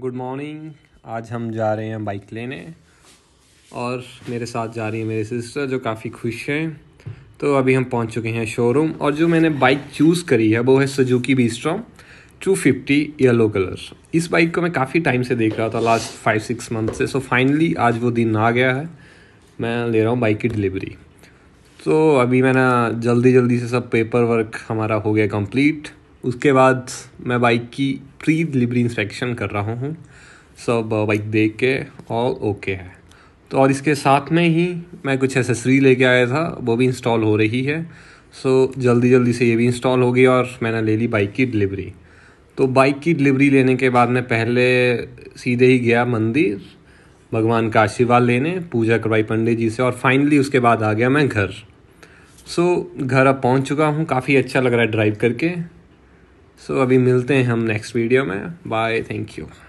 good morning आज हम जा रहे हैं बाइक लेने और मेरे साथ जा रही है मेरी सिस्टर जो काफ़ी खुश हैं तो अभी हम पहुंच चुके हैं शोरूम और जो मैंने बाइक चूज़ करी है वो है Suzuki V Strom two fifty yellow colour इस बाइक को मैं काफ़ी टाइम से देख रहा था लास्ट फाइव सिक्स मंथ से सो फाइनली आज वो दिन आ गया है मैं ले रहा हूँ बाइक की डिलीवरी तो अभी मैंने जल्दी जल्दी से सब पेपर वर्क हमारा हो गया कंप्लीट उसके बाद मैं बाइक की प्री डिलीवरी इंस्पेक्शन कर रहा हूँ सब बाइक uh, देख के और ओके है तो और इसके साथ में ही मैं कुछ एसेसरी लेके आया था वो भी इंस्टॉल हो रही है सो जल्दी जल्दी से ये भी इंस्टॉल हो गई और मैंने ले ली बाइक की डिलीवरी तो बाइक की डिलीवरी लेने के बाद मैं पहले सीधे ही गया मंदिर भगवान का आशीर्वाद लेने पूजा करवाई पंडित जी से और फाइनली उसके बाद आ गया मैं घर सो so, घर अब पहुंच चुका हूँ काफ़ी अच्छा लग रहा है ड्राइव करके सो so, अभी मिलते हैं हम नेक्स्ट वीडियो में बाय थैंक यू